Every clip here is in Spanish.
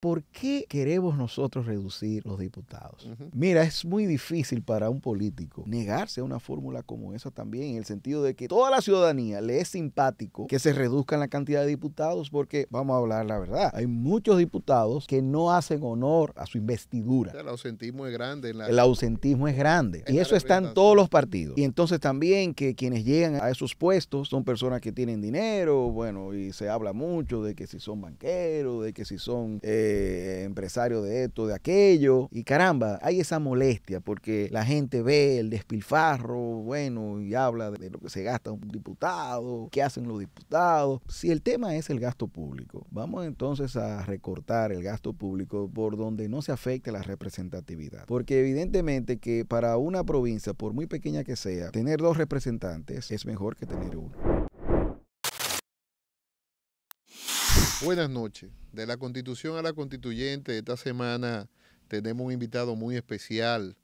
¿Por qué queremos nosotros reducir los diputados? Mira, es muy difícil para un político negarse a una fórmula como esa también, en el sentido de que toda la ciudadanía le es simpático que se reduzcan la cantidad de diputados, porque vamos a hablar la verdad, hay muchos diputados que no hacen honor a su investidura. El ausentismo es grande. En la... El ausentismo es grande. y eso está en todos los partidos. Y entonces también que quienes llegan a esos puestos son personas que tienen dinero, bueno, y se habla mucho de que si son banqueros, de que si son... Eh, eh, empresario de esto, de aquello. Y caramba, hay esa molestia porque la gente ve el despilfarro, bueno, y habla de lo que se gasta un diputado, qué hacen los diputados. Si el tema es el gasto público, vamos entonces a recortar el gasto público por donde no se afecte la representatividad. Porque evidentemente que para una provincia, por muy pequeña que sea, tener dos representantes es mejor que tener uno. Buenas noches de la constitución a la constituyente, esta semana tenemos un invitado muy especial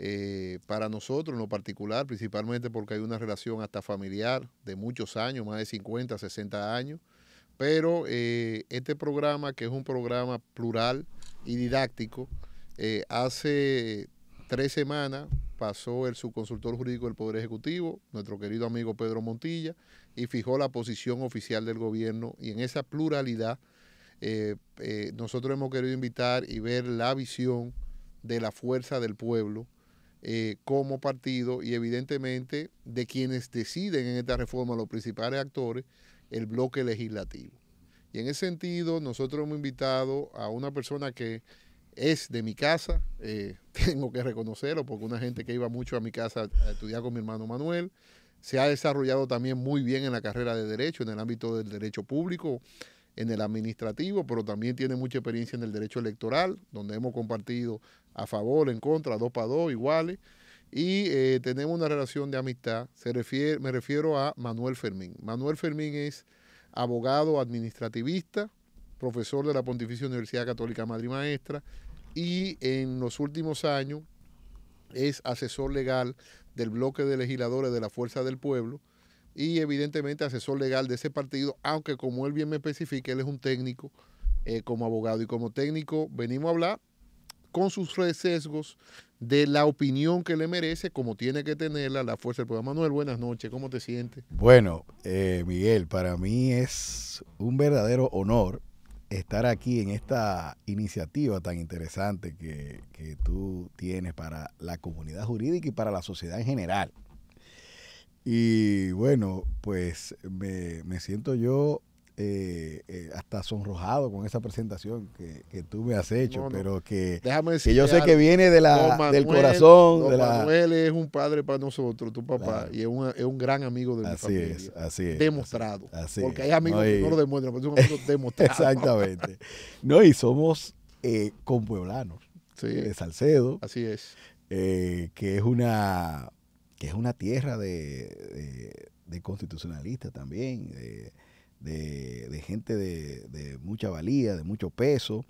eh, para nosotros en lo particular, principalmente porque hay una relación hasta familiar de muchos años, más de 50, 60 años. Pero eh, este programa, que es un programa plural y didáctico, eh, hace tres semanas pasó el subconsultor jurídico del Poder Ejecutivo, nuestro querido amigo Pedro Montilla, y fijó la posición oficial del gobierno y en esa pluralidad eh, eh, nosotros hemos querido invitar y ver la visión de la fuerza del pueblo eh, como partido y evidentemente de quienes deciden en esta reforma los principales actores, el bloque legislativo. Y en ese sentido, nosotros hemos invitado a una persona que es de mi casa, tengo que reconocerlo, porque una gente que iba mucho a mi casa a estudiar con mi hermano Manuel, se ha desarrollado también muy bien en la carrera de derecho, en el ámbito del derecho público, en el administrativo, pero también tiene mucha experiencia en el derecho electoral, donde hemos compartido a favor, en contra, dos para dos, iguales. Y eh, tenemos una relación de amistad. Se refiere, me refiero a Manuel Fermín. Manuel Fermín es abogado administrativista, profesor de la Pontificia Universidad Católica Madre y Maestra, y en los últimos años es asesor legal del bloque de legisladores de la Fuerza del Pueblo, y evidentemente asesor legal de ese partido, aunque como él bien me especifica, él es un técnico eh, como abogado y como técnico venimos a hablar con sus sesgos de la opinión que le merece, como tiene que tenerla la fuerza del programa. Manuel, buenas noches, ¿cómo te sientes? Bueno, eh, Miguel, para mí es un verdadero honor estar aquí en esta iniciativa tan interesante que, que tú tienes para la comunidad jurídica y para la sociedad en general. Y bueno, pues me, siento yo eh, eh, hasta sonrojado con esa presentación que, tú me has hecho, pero que, Déjame que yo sé que viene de la, del corazón. De Manuel es un padre para nosotros, tu papá, y es un, gran amigo de así mi familia. Es, así es. Demostrado. Así es. porque hay amigos que no lo demuestran, pero un amigo demostrado Exactamente. No, y somos eh, compueblanos de Salcedo. Así es. que es una que es una tierra de, constitucionalistas también, de, gente de, mucha valía, de mucho peso,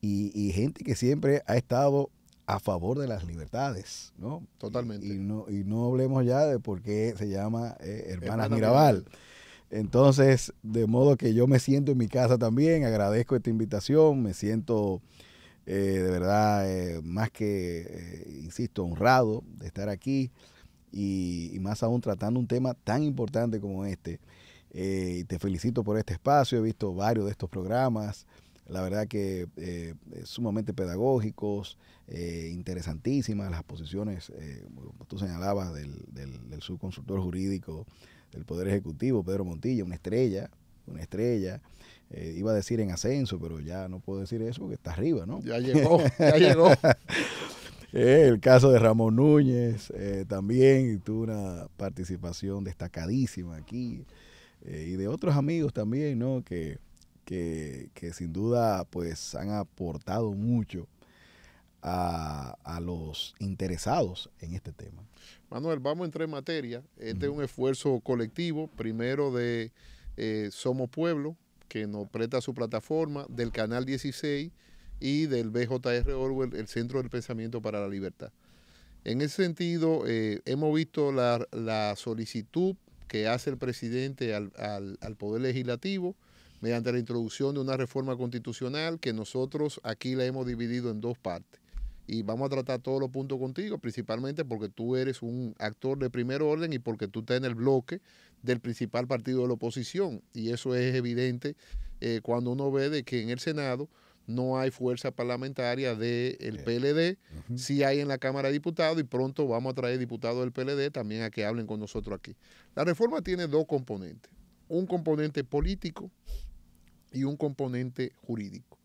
y, gente que siempre ha estado a favor de las libertades, ¿no? Totalmente. Y, no, hablemos ya de por qué se llama Hermanas eh, Hermana Mirabal. Entonces, de modo que yo me siento en mi casa también, agradezco esta invitación, me siento eh, de verdad eh, más que, insisto, honrado de estar aquí y, más aún tratando un tema tan importante como este. Eh, te felicito por este espacio, he visto varios de estos programas, la verdad que eh, sumamente pedagógicos, eh, interesantísimas las posiciones, eh, como tú señalabas, del, del, del subconsultor jurídico del Poder Ejecutivo, Pedro Montilla, una estrella, una estrella. iba a decir en ascenso, pero ya no puedo decir eso porque está arriba, ¿no? Ya llegó, ya llegó. Eh, el caso de Ramón Núñez eh, también tuvo una participación destacadísima aquí eh, y de otros amigos también, ¿no? Que, que, sin duda pues han aportado mucho a, los interesados en este tema. Manuel, vamos a entrar en materia. Este es un esfuerzo colectivo, primero de Somos Pueblo, que nos presta su plataforma, del Canal 16 y del BJR Orwell, El Centro del Pensamiento para la Libertad. En ese sentido, eh, hemos visto la, solicitud que hace el presidente al, Poder Legislativo mediante la introducción de una reforma constitucional que nosotros aquí la hemos dividido en dos partes y vamos a tratar todos los puntos contigo, principalmente porque tú eres un actor de primer orden y porque tú estás en el bloque del principal partido de la oposición. Y eso es evidente eh, cuando uno ve de que en el Senado no hay fuerza parlamentaria del eh, PLD, si sí hay en la Cámara de Diputados y pronto vamos a traer diputados del PLD también a que hablen con nosotros aquí. La reforma tiene dos componentes, un componente político y un componente jurídico.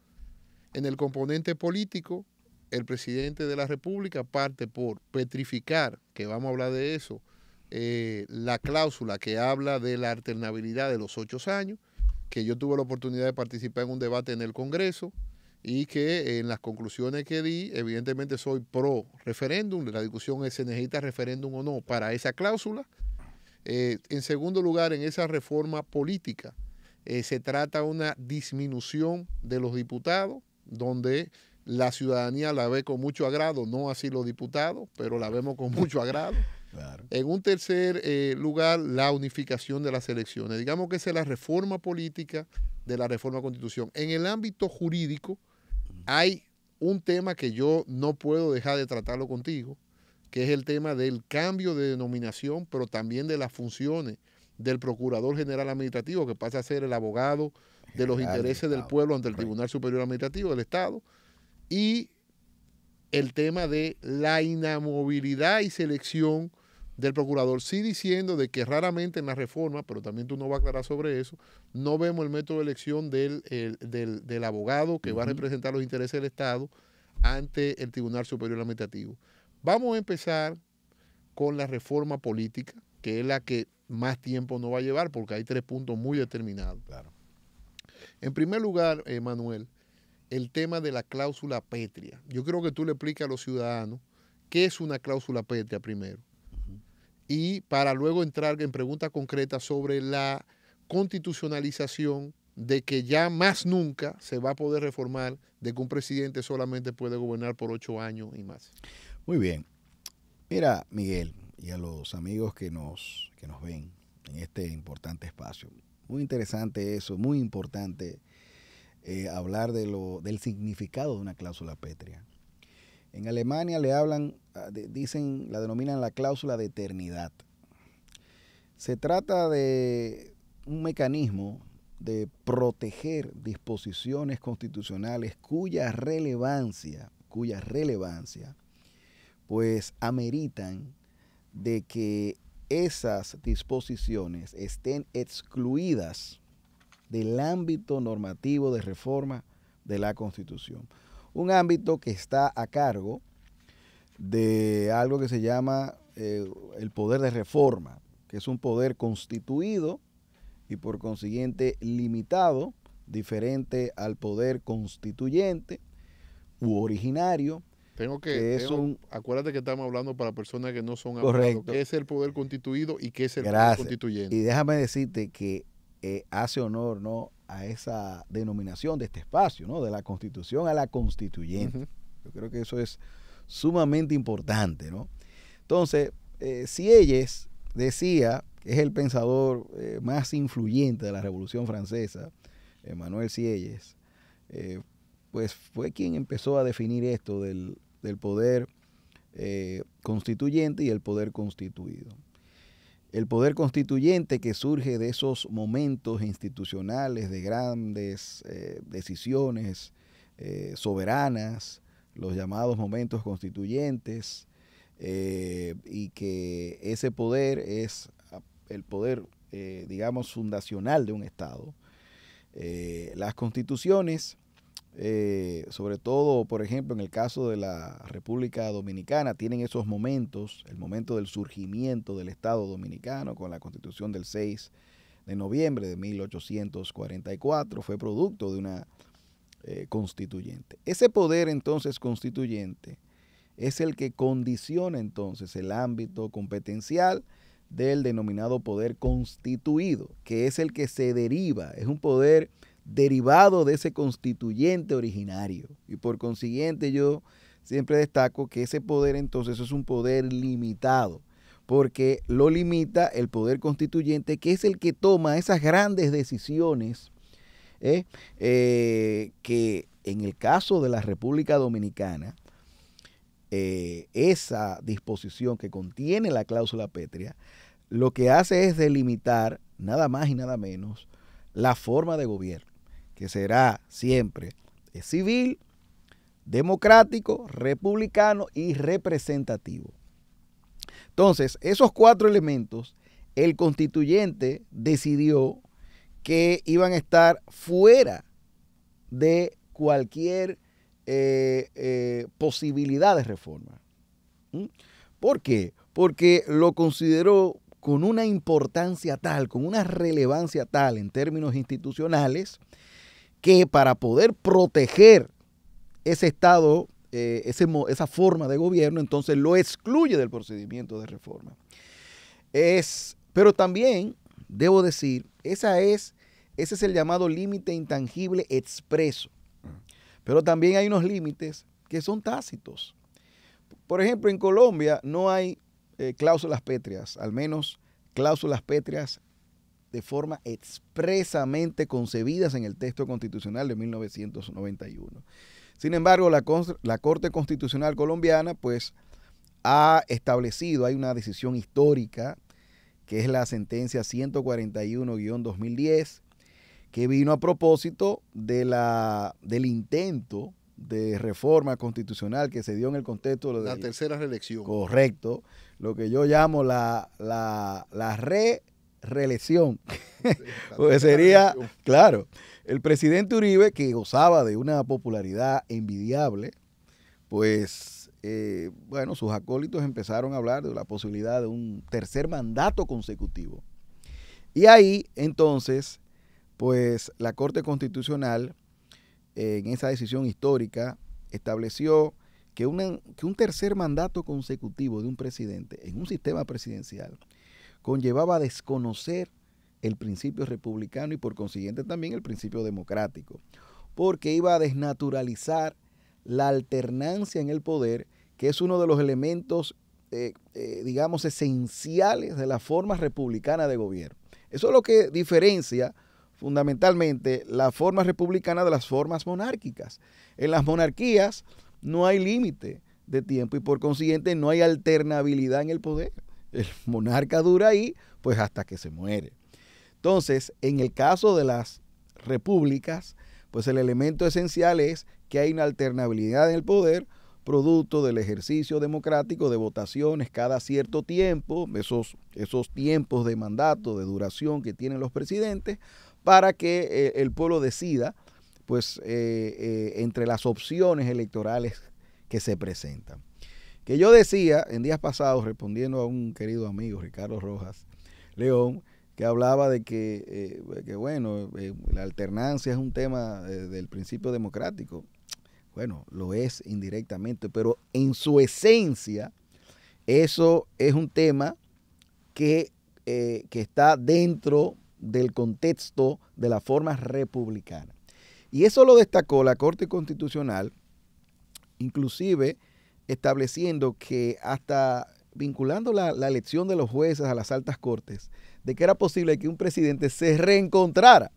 En el componente político, el presidente de la República parte por petrificar, que vamos a hablar de eso, eh, la cláusula que habla de la alternabilidad de los ocho años, que yo tuve la oportunidad de participar en un debate en el Congreso, y que en las conclusiones que di, evidentemente soy pro referéndum, la discusión es si necesita referéndum o no para esa cláusula. Eh, en segundo lugar, en esa reforma política eh, se trata una disminución de los diputados, donde la ciudadanía la ve con mucho agrado, no así los diputados, pero la vemos con mucho agrado. En un tercer eh, lugar, la unificación de las elecciones. Digamos que esa es la reforma política de la reforma constitución. En el ámbito jurídico, hay un tema que yo no puedo dejar de tratarlo contigo, que es el tema del cambio de denominación, pero también de las funciones del Procurador General Administrativo, que pasa a ser el abogado de los intereses del pueblo ante el Tribunal Superior Administrativo del Estado, y el tema de la inamovilidad y selección del procurador, sí diciendo de que raramente en la reforma, pero también tú no vas a aclarar sobre eso, no vemos el método de elección del, abogado que va a representar los intereses del Estado ante el Tribunal Superior Administrativo. Vamos a empezar con la reforma política, que es la que más tiempo nos va a llevar, porque hay tres puntos muy determinados. Claro. En primer lugar, eh, Manuel, el tema de la cláusula pétrea. Yo creo que tú le explicas a los ciudadanos qué es una cláusula pétrea primero y para luego entrar en preguntas concretas sobre la constitucionalización de que ya más nunca se va a poder reformar de que un presidente solamente puede gobernar por ocho años y más. Muy bien. Mira, Miguel, y a los amigos que nos, que nos ven en este importante espacio. Muy interesante eso, muy importante eh, hablar de lo, del significado de una cláusula pétrea. En Alemania le hablan, ah, dicen, la denominan la cláusula de eternidad. Se trata de un mecanismo de proteger disposiciones constitucionales cuya relevancia, cuya relevancia, pues ameritan de que esas disposiciones estén excluidas del ámbito normativo de reforma de la Constitución un ámbito que está a cargo de algo que se llama eh, el poder de reforma, que es un poder constituido y por consiguiente limitado, diferente al poder constituyente u originario. Tengo que, acuérdate que estamos hablando para personas que no son abogados, qué es el poder constituido y qué es el poder constituyente. Y déjame decirte que eh, hace honor ¿no? a esa denominación de este espacio, de la constitución a la constituyente. Yo creo que eso es sumamente importante. ¿no? Entonces, eh, decía, que es el pensador eh, más influyente de la Revolución Francesa, Emmanuel Sieyes, eh, pues fue quien empezó a definir esto del, del poder constituyente y el poder constituido el poder constituyente que surge de esos momentos institucionales de grandes eh, decisiones eh, soberanas, los llamados momentos constituyentes, eh, y que ese poder es ah, el poder, digamos, fundacional de un Estado. las constituciones eh, sobre todo, por ejemplo, en el caso de la República Dominicana, tienen esos momentos, el momento del surgimiento del Estado Dominicano con la constitución del 6 de noviembre de 1844, fue producto de una eh, constituyente. Ese poder entonces constituyente es el que condiciona entonces el ámbito competencial del denominado poder constituido, que es el que se deriva, es un poder derivado de ese constituyente originario. Y por consiguiente yo siempre destaco que ese poder entonces es un poder limitado, porque lo limita el poder constituyente, que es el que toma esas grandes decisiones ¿eh? Eh, que en el caso de la República Dominicana, eh, esa disposición que contiene la cláusula pétrea, lo que hace es delimitar nada más y nada menos la forma de gobierno que será siempre civil, democrático, republicano y representativo. Entonces, esos cuatro elementos, el constituyente decidió que iban a estar fuera de cualquier eh, eh, posibilidad de reforma. ¿Mm? ¿Por qué? Porque lo consideró con una importancia tal, con una relevancia tal en términos institucionales, que para poder proteger ese Estado, eh, ese, esa forma de gobierno, entonces lo excluye del procedimiento de reforma. Es, pero también, debo decir, esa es, ese es el llamado límite intangible expreso. Pero también hay unos límites que son tácitos. Por ejemplo, en Colombia no hay eh, cláusulas pétreas, al menos cláusulas pétreas de forma expresamente concebidas en el texto constitucional de 1991. Sin embargo, la, Corte Constitucional Colombiana pues ha establecido, hay una decisión histórica, que es la sentencia 141-2010, que vino a propósito de la, del intento de reforma constitucional que se dio en el contexto de la tercera reelección. Correcto, lo que yo llamo la, la, la re reelección. pues sería, claro, el presidente Uribe, que gozaba de una popularidad envidiable, pues, eh, bueno, sus acólitos empezaron a hablar de la posibilidad de un tercer mandato consecutivo. Y ahí, entonces, pues la Corte Constitucional, eh, en esa decisión histórica, estableció que, que un tercer mandato consecutivo de un presidente en un sistema presidencial conllevaba desconocer el principio republicano y por consiguiente también el principio democrático, porque iba a desnaturalizar la alternancia en el poder, que es uno de los elementos, eh, eh, digamos, esenciales de la forma republicana de gobierno. Eso es lo que diferencia fundamentalmente la forma republicana de las formas monárquicas. En las monarquías no hay límite de tiempo y por consiguiente no hay alternabilidad en el poder el monarca dura ahí, pues hasta que se muere. Entonces, en el caso de las repúblicas, pues el elemento esencial es que hay una alternabilidad en el poder, producto del ejercicio democrático de votaciones cada cierto tiempo, esos, esos tiempos de mandato, de duración que tienen los presidentes, para que eh, el pueblo decida, pues, eh, eh, entre las opciones electorales que se presentan. Que yo decía en días pasados, respondiendo a un querido amigo, Ricardo Rojas León, que hablaba de que, eh, bueno, eh, la alternancia es un tema eh, del principio democrático. Bueno, lo es indirectamente, pero en su esencia, eso es un tema que, que está dentro del contexto de la forma republicana. Y eso lo destacó la Corte Constitucional, inclusive estableciendo que hasta vinculando la, elección de los jueces a las altas cortes, de que era posible que un presidente se reencontrara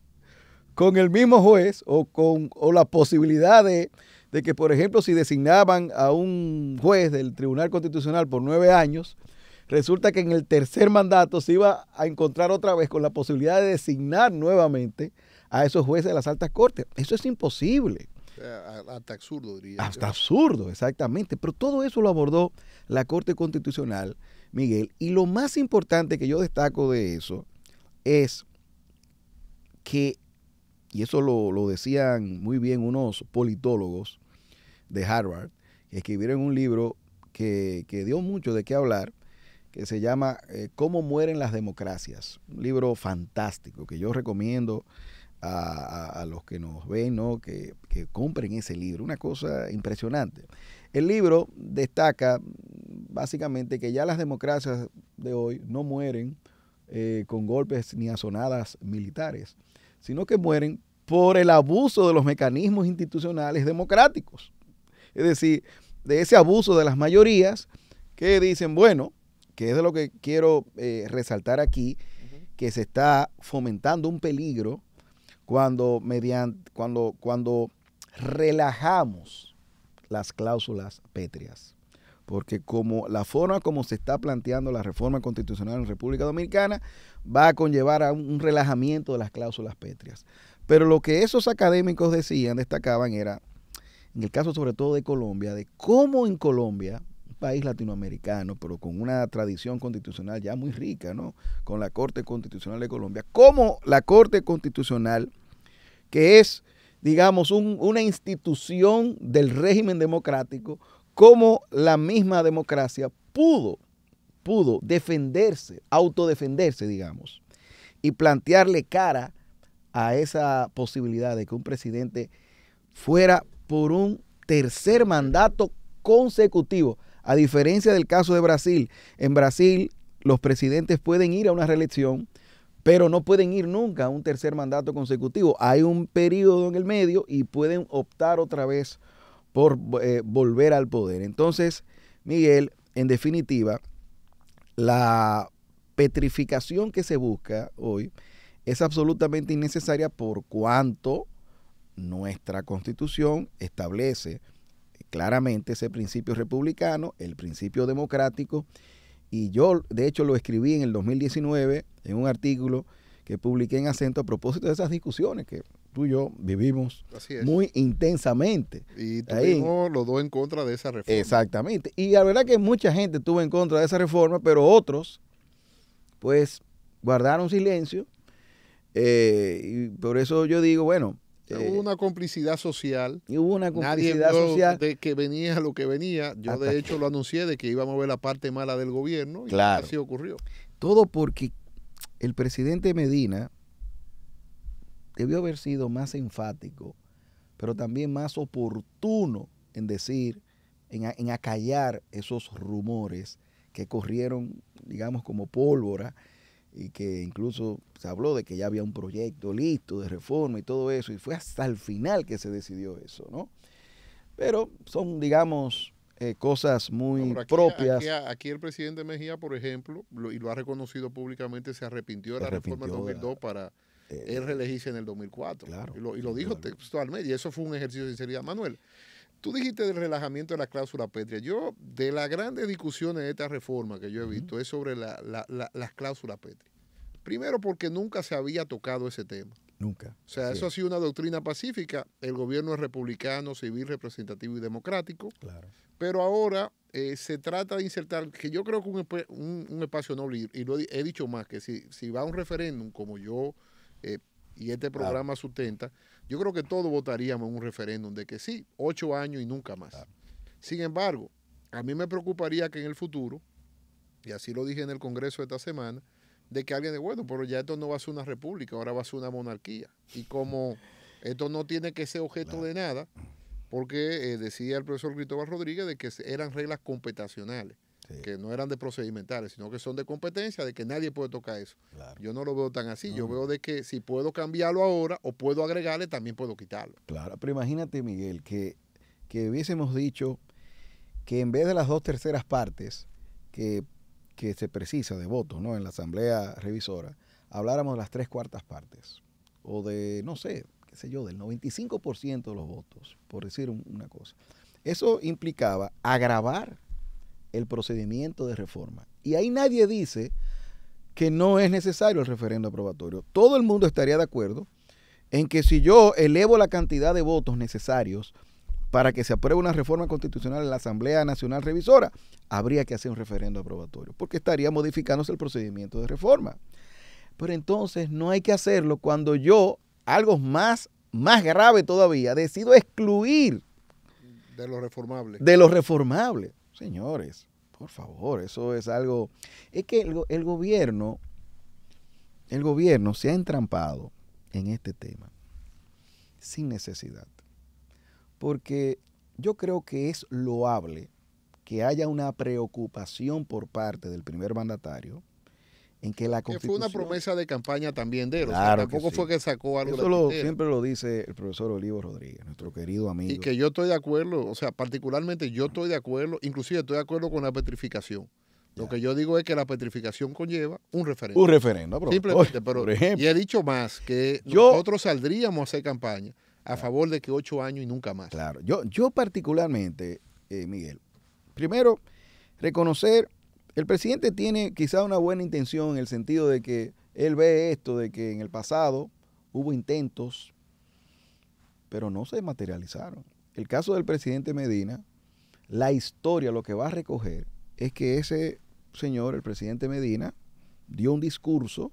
con el mismo juez o con o la posibilidad de, de que, por ejemplo, si designaban a un juez del Tribunal Constitucional por nueve años, resulta que en el tercer mandato se iba a encontrar otra vez con la posibilidad de designar nuevamente a esos jueces de las altas cortes. Eso es imposible. Eh, hasta absurdo, diría. Hasta absurdo, exactamente. Pero todo eso lo abordó la Corte Constitucional, Miguel. Y lo más importante que yo destaco de eso es que, y eso lo, decían muy bien unos politólogos de Harvard, que escribieron un libro que, dio mucho de qué hablar, que se llama eh, Cómo mueren las democracias. Un libro fantástico que yo recomiendo a, los que nos ven, ¿no? que, compren ese libro. Una cosa impresionante. El libro destaca básicamente que ya las democracias de hoy no mueren eh, con golpes ni azonadas militares, sino que mueren por el abuso de los mecanismos institucionales democráticos. Es decir, de ese abuso de las mayorías que dicen, bueno, que es de lo que quiero eh, resaltar aquí, que se está fomentando un peligro cuando, mediante, cuando, cuando relajamos las cláusulas pétreas. Porque como la forma como se está planteando la reforma constitucional en República Dominicana va a conllevar a un relajamiento de las cláusulas pétreas. Pero lo que esos académicos decían, destacaban, era, en el caso sobre todo de Colombia, de cómo en Colombia país latinoamericano, pero con una tradición constitucional ya muy rica, ¿no? Con la Corte Constitucional de Colombia, como la Corte Constitucional, que es, digamos, una institución del régimen democrático, como la misma democracia pudo, pudo defenderse, autodefenderse, digamos, y plantearle cara a esa posibilidad de que un presidente fuera por un tercer mandato consecutivo. A diferencia del caso de Brasil, en Brasil los presidentes pueden ir a una reelección, pero no pueden ir nunca a un tercer mandato consecutivo. Hay un periodo en el medio y pueden optar otra vez por eh, volver al poder. Entonces, Miguel, en definitiva, la petrificación que se busca hoy es absolutamente innecesaria por cuanto nuestra constitución establece claramente ese principio republicano, el principio democrático, y yo de hecho lo escribí en el 2019 en un artículo que publiqué en acento a propósito de esas discusiones que tú y yo vivimos muy intensamente. Y tuvimos los dos en contra de esa reforma. Exactamente. Y la verdad que mucha gente estuvo en contra de esa reforma, pero otros, pues, guardaron silencio. Eh, y por eso yo digo, bueno, este, hubo una complicidad social. Y hubo una complicidad Nadie social. De que venía lo que venía. Yo, de hecho, lo anuncié de que íbamos a ver la parte mala del gobierno. Y así ocurrió. Todo porque el presidente Medina debió haber sido más enfático, pero también más oportuno en decir, en, en acallar esos rumores que corrieron, digamos, como pólvora y que incluso se habló de que ya había un proyecto listo de reforma y todo eso, y fue hasta el final que se decidió eso, ¿no? Pero son, digamos, eh, cosas muy propias. Aquí, el presidente Mejía, por ejemplo, y lo ha reconocido públicamente, se arrepintió de la reforma del 2002 para eh, él reelegirse en el 2004. Claro, y, lo, y lo dijo textualmente, y eso fue un ejercicio de sinceridad. Manuel, Tú dijiste del relajamiento de la cláusula pétrea. Yo, de las grandes discusiones de esta reforma que yo he visto, es sobre las cláusulas pétreas. Primero, porque nunca se había tocado ese tema. Nunca. O sea, eso ha sido una doctrina pacífica. El gobierno es republicano, civil, representativo y democrático. Claro. Pero ahora eh, se trata de insertar, que yo creo que un, un, espacio noble, y, y lo he, dicho más, que si, va a un referéndum como yo eh, y este programa sustenta, yo creo que todos votaríamos en un referéndum de que sí, ocho años y nunca más. Sin embargo, a mí me preocuparía que en el futuro, y así lo dije en el Congreso esta semana, de que alguien de bueno, pero ya esto no va a ser una república, ahora va a ser una monarquía. Y como esto no tiene que ser objeto de nada, porque eh, decía el profesor Cristóbal Rodríguez de que eran reglas computacionales que no eran de procedimentales, sino que son de competencia, de que nadie puede tocar eso. Yo no lo veo tan así, yo veo de que si puedo cambiarlo ahora o puedo agregarle, también puedo quitarlo. Claro, pero imagínate, Miguel, que, hubiésemos dicho que en vez de las dos terceras partes que, que se precisa de votos ¿no? en la Asamblea Revisora, habláramos de las tres cuartas partes, o de, no sé, qué sé yo, del 95% de los votos, por decir una cosa. Eso implicaba agravar el procedimiento de reforma. Y ahí nadie dice que no es necesario el referendo aprobatorio. Todo el mundo estaría de acuerdo en que si yo elevo la cantidad de votos necesarios para que se apruebe una reforma constitucional en la Asamblea Nacional Revisora, habría que hacer un referendo aprobatorio, porque estaría modificándose el procedimiento de reforma. Pero entonces no hay que hacerlo cuando yo, algo más, más grave todavía, decido excluir de lo reformable. De los reformables. Señores, por favor, eso es algo... Es que el, gobierno, el gobierno se ha entrampado en este tema sin necesidad. Porque yo creo que es loable que haya una preocupación por parte del primer mandatario en que la fue una promesa de campaña también de él. tampoco fue que sacó algo Eso siempre lo dice el profesor Olivo Rodríguez, nuestro querido amigo. Y que yo estoy de acuerdo, o sea, particularmente yo estoy de acuerdo, inclusive estoy de acuerdo con la petrificación. Lo que yo digo es que la petrificación conlleva un referendo. Un referendo, Simplemente, pero y he dicho más que nosotros saldríamos a hacer campaña a favor de que ocho años y nunca más. Claro, yo, yo particularmente, eh, Miguel, primero, reconocer el presidente tiene quizá una buena intención en el sentido de que él ve esto, de que en el pasado hubo intentos, pero no se materializaron. El caso del presidente Medina, la historia lo que va a recoger es que ese señor, el presidente Medina, dio un discurso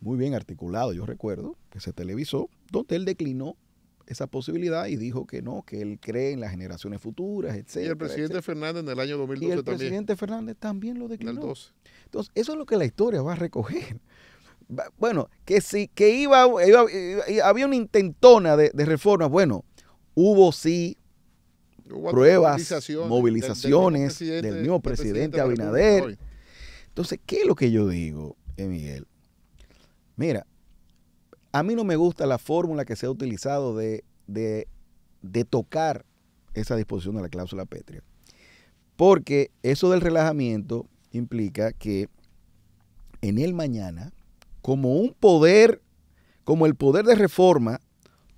muy bien articulado, yo recuerdo, que se televisó, donde él declinó esa posibilidad y dijo que no, que él cree en las generaciones futuras, etc. Y el presidente Fernández en el año 2012 y el presidente Fernández también lo declaró. En el 12. Entonces, eso es lo que la historia va a recoger. Bueno, que sí, que iba, había una intentona de, de reforma. Bueno, hubo sí pruebas, movilizaciones, del, nuevo presidente, Abinader. Entonces, ¿qué es lo que yo digo, Miguel? Mira, a mí no me gusta la fórmula que se ha utilizado de, tocar esa disposición de la cláusula pétrea. Porque eso del relajamiento implica que en el mañana, como un poder, como el poder de reforma,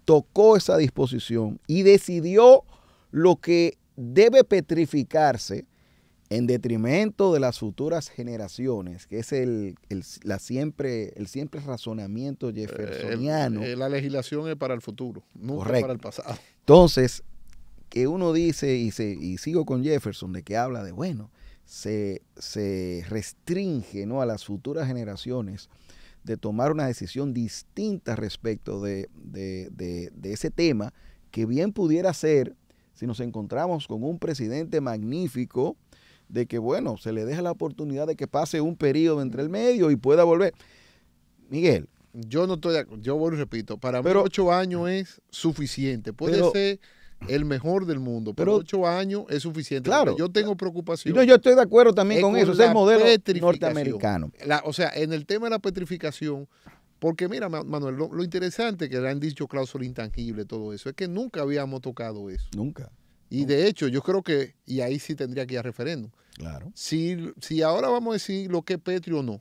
tocó esa disposición y decidió lo que debe petrificarse en detrimento de las futuras generaciones, que es el, la siempre, el siempre razonamiento eh, jeffersoniano. Eh, la legislación es para el futuro, no para el pasado. Entonces, que uno dice, y, se, y sigo con Jefferson, de que habla de, bueno, se, restringe ¿no? a las futuras generaciones de tomar una decisión distinta respecto de, de ese tema, que bien pudiera ser si nos encontramos con un presidente magnífico, de que, bueno, se le deja la oportunidad de que pase un periodo entre el medio y pueda volver. Miguel. Yo no estoy de acuerdo, yo y repito, para pero, ocho años es suficiente. Puede ser el mejor del mundo, pero, ocho años es suficiente. Claro. Yo tengo preocupación. yo estoy de acuerdo también con, eso, es el modelo norteamericano. o sea, en el tema de la petrificación, porque mira, Manuel, lo, lo interesante que le han dicho cláusula intangible, todo eso, es que nunca habíamos tocado eso. Nunca. Y de hecho, yo creo que, y ahí sí tendría que ir a referéndum. Claro. Si, si ahora vamos a decir lo que es Petri o no,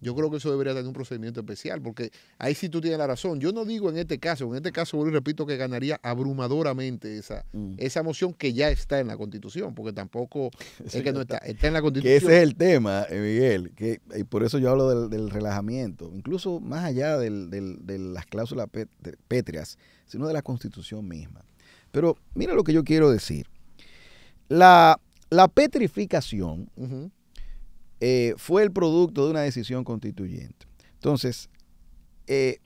yo creo que eso debería tener un procedimiento especial, porque ahí sí tú tienes la razón. Yo no digo en este caso, en este caso, vuelvo y repito que ganaría abrumadoramente esa, mm. esa moción que ya está en la Constitución, porque tampoco es que no está, está en la Constitución. ese es el tema, eh, Miguel, que, y por eso yo hablo del, relajamiento, incluso más allá de las cláusulas Petrias, sino de la Constitución misma. Pero mira lo que yo quiero decir. La, petrificación eh, fue el producto de una decisión constituyente. Entonces, eh,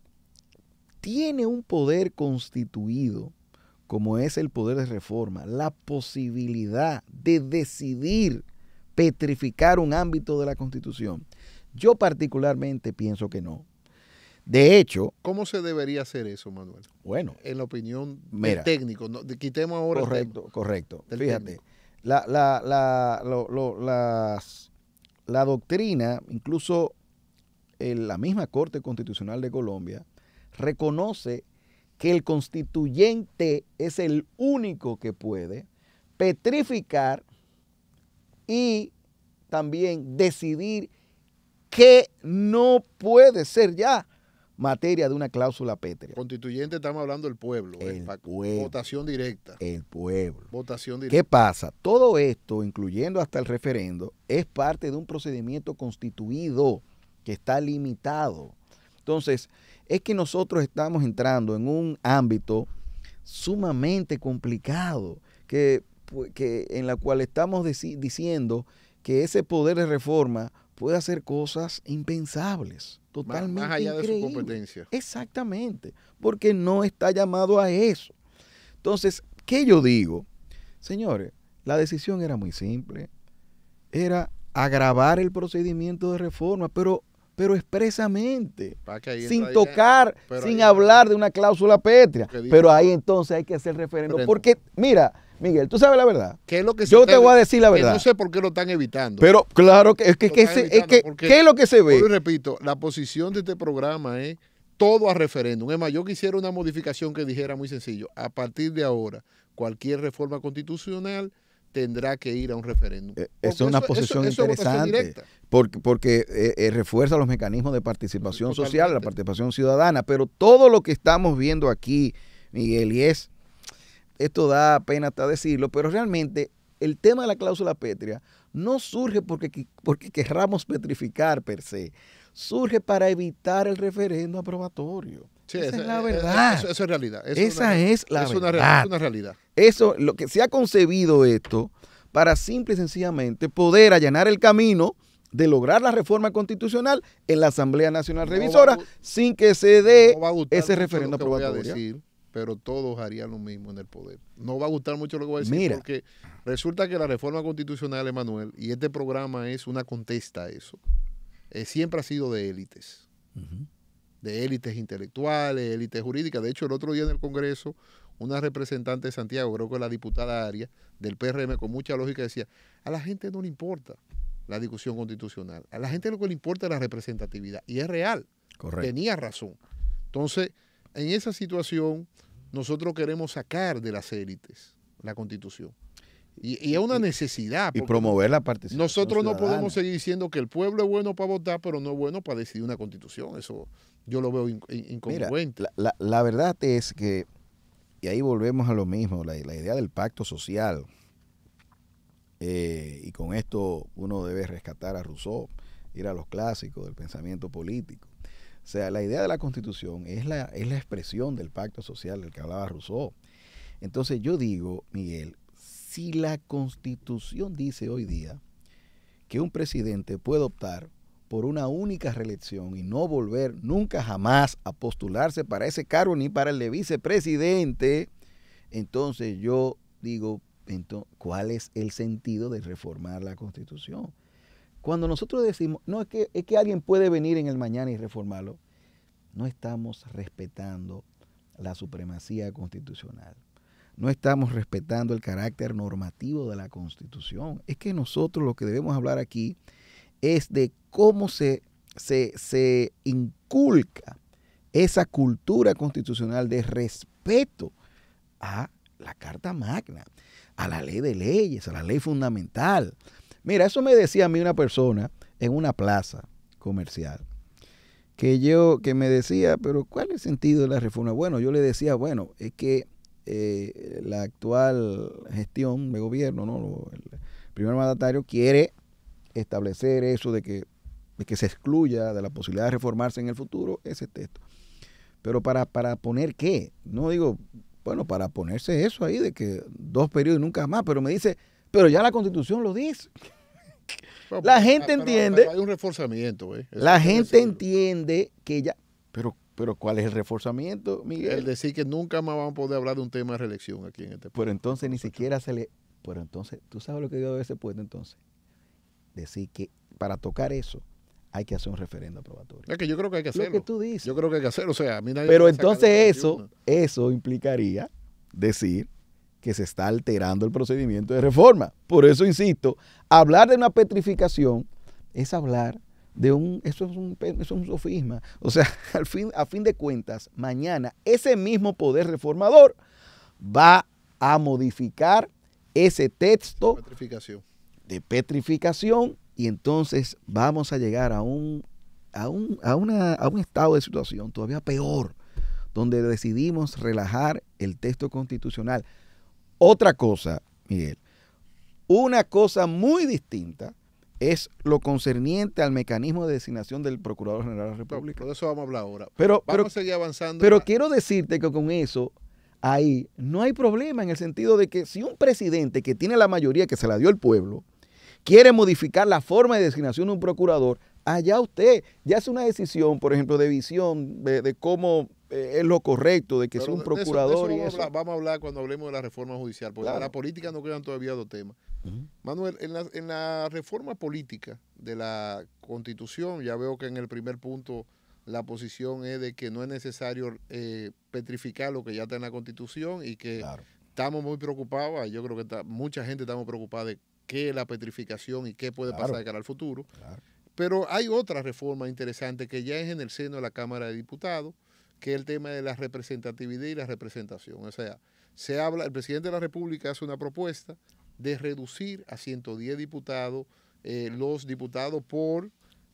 tiene un poder constituido, como es el poder de reforma, la posibilidad de decidir petrificar un ámbito de la Constitución. Yo particularmente pienso que no. De hecho. ¿Cómo se debería hacer eso, Manuel? Bueno. En la opinión técnica, técnico. quitemos ahora. Correcto, correcto. Fíjate. La, doctrina, incluso la misma Corte Constitucional de Colombia, reconoce que el constituyente es el único que puede petrificar y también decidir que no puede ser ya materia de una cláusula pétrea. Constituyente, estamos hablando del pueblo. Eh, el pueblo. Votación directa. El pueblo. Votación directa. ¿Qué pasa? Todo esto, incluyendo hasta el referendo, es parte de un procedimiento constituido que está limitado. Entonces, es que nosotros estamos entrando en un ámbito sumamente complicado, que, que en la cual estamos diciendo que ese poder de reforma puede hacer cosas impensables, totalmente. Más, allá de su competencia. Exactamente, porque no está llamado a eso. Entonces, ¿qué yo digo? Señores, la decisión era muy simple. Era agravar el procedimiento de reforma, pero, pero expresamente, sin tocar, sin hablar de una cláusula pétrea. Pero ahí entonces hay que hacer referéndum. Porque, mira, Miguel, tú sabes la verdad. ¿Qué es lo que Yo te voy a decir la verdad. No sé por qué lo están evitando. Pero claro que es que, es que ¿qué es lo que se ve? Yo repito, la posición de este programa es todo a referéndum. Es más, yo quisiera una modificación que dijera muy sencillo. A partir de ahora, cualquier reforma constitucional tendrá que ir a un referéndum. Esa eh, es una posición interesante porque, eh, eh, refuerza los mecanismos de participación social, la participación ciudadana, pero todo lo que estamos viendo aquí, Miguel, y es esto da pena hasta decirlo, pero realmente el tema de la cláusula pétrea no surge porque, porque querramos petrificar per se, surge para evitar el referendo aprobatorio. esa, es la verdad. Eso, es realidad. esa es la verdad. es una realidad. Eso, lo que se ha concebido esto para simple y sencillamente poder allanar el camino de lograr la reforma constitucional en la Asamblea Nacional Revisora sin que se dé ese referendo aprobatorio pero todos harían lo mismo en el poder. No va a gustar mucho lo que voy a decir porque resulta que la reforma constitucional, Emanuel, y este programa es una contesta a eso, eh, siempre ha sido de élites, de élites intelectuales, élites jurídicas. De hecho, el otro día en el Congreso, una representante de Santiago, creo que la diputada Aria, del PRM, con mucha lógica decía, a la gente no le importa la discusión constitucional, a la gente lo que le importa es la representatividad, y es real, Correcto. tenía razón. Entonces, en esa situación nosotros queremos sacar de las élites la constitución. Y, es una necesidad. Y promover la participación. Nosotros no podemos seguir diciendo que el pueblo es bueno para votar, pero no es bueno para decidir una constitución. Eso yo lo veo incongruente. la, verdad es que, y ahí volvemos a lo mismo, la, idea del pacto social. Eh, y con esto uno debe rescatar a Rousseau, ir a los clásicos del pensamiento político. O sea, la idea de la Constitución es la, es la expresión del pacto social del que hablaba Rousseau. Entonces yo digo, Miguel, si la Constitución dice hoy día que un presidente puede optar por una única reelección y no volver nunca jamás a postularse para ese cargo ni para el de vicepresidente, entonces yo digo, ¿cuál es el sentido de reformar la Constitución? Cuando nosotros decimos, no, es que, que alguien puede venir en el mañana y reformarlo, no estamos respetando la supremacía constitucional. No estamos respetando el carácter normativo de la Constitución. Es que nosotros lo que debemos hablar aquí es de cómo se, se, se inculca esa cultura constitucional de respeto a la Carta Magna, a la ley de leyes, a la ley fundamental, Mira, eso me decía a mí una persona en una plaza comercial que yo que me decía, pero ¿cuál es el sentido de la reforma? Bueno, yo le decía, bueno, es que eh, la actual gestión de gobierno, ¿no? el primer mandatario quiere establecer eso de que, que se excluya de la posibilidad de reformarse en el futuro ese texto. Pero para, para poner qué? No digo, bueno, para ponerse eso ahí de que dos periodos y nunca más, pero me dice, pero ya la constitución lo dice. La gente ah, entiende. hay un reforzamiento, eh. La gente entiende que ya. Pero, pero ¿cuál es el reforzamiento, Miguel? El decir que nunca más vamos a poder hablar de un tema de reelección aquí en este Pero entonces ni siquiera se le. Pero entonces, ¿tú sabes lo que dio ese puesto entonces? Decir que para tocar eso hay que hacer un referendo aprobatorio. Es que yo creo que hay que hacerlo. tú dices. Yo creo que hay que hacerlo. O sea, a Pero entonces eso, eso implicaría decir que se está alterando el procedimiento de reforma. Por eso insisto, hablar de una petrificación es hablar de un, eso es un, sofisma. O sea, al fin, a fin de cuentas, mañana ese mismo poder reformador va a modificar ese texto de petrificación y entonces vamos a llegar a un, a, un, a, una, a un estado de situación todavía peor, donde decidimos relajar el texto constitucional otra cosa, Miguel, una cosa muy distinta es lo concerniente al mecanismo de designación del Procurador General de la República. De eso vamos a hablar ahora. Pero, vamos seguir avanzando. Pero quiero decirte que con eso, ahí no hay problema en el sentido de que si un presidente que tiene la mayoría que se la dio el pueblo, quiere modificar la forma de designación de un procurador, allá usted, ya es una decisión, por ejemplo, de visión, de cómo eh, es lo correcto, de que sea un procurador. vamos, y A hablar, vamos, A hablar, cuando hablemos de la reforma judicial, porque la política no quedan todavía dos temas. Manuel, en la, en la reforma política de la constitución, ya veo que en el primer punto la posición es de que no es necesario eh, petrificar lo que ya está en la constitución y que estamos muy preocupados, yo creo que mucha gente estamos preocupada de qué es la petrificación y qué puede pasar de cara al futuro. Pero hay otra reforma interesante que ya es en el seno de la Cámara de Diputados, que es el tema de la representatividad y la representación. O sea, se habla, el presidente de la República hace una propuesta de reducir a 110 diputados eh, los diputados por,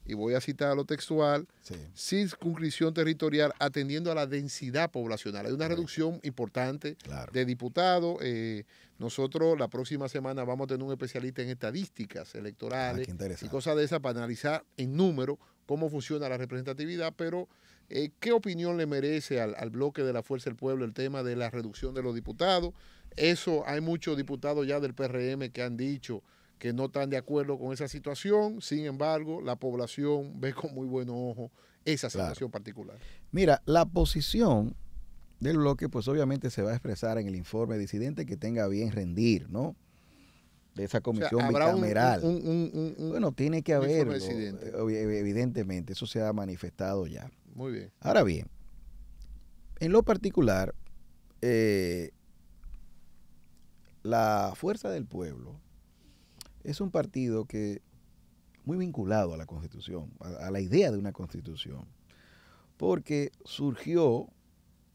y voy a citar lo textual, sí. circunscripción territorial atendiendo a la densidad poblacional. Hay una reducción importante de diputados. Eh, nosotros la próxima semana vamos a tener un especialista en estadísticas ah, electorales y cosas de esas para analizar en número cómo funciona la representatividad, pero eh, ¿Qué opinión le merece al, bloque de la Fuerza del Pueblo el tema de la reducción de los diputados? Eso hay muchos diputados ya del PRM que han dicho que no están de acuerdo con esa situación, sin embargo, la población ve con muy buen ojo esa situación particular. Mira, la posición del bloque, pues obviamente se va a expresar en el informe disidente que tenga bien rendir, ¿no? de esa comisión bicameral. bueno, tiene que haberlo, eh, evidentemente, eso se ha manifestado ya. Muy bien. Ahora bien, en lo particular, eh, la Fuerza del Pueblo es un partido que muy vinculado a la Constitución, a, la idea de una Constitución, porque surgió,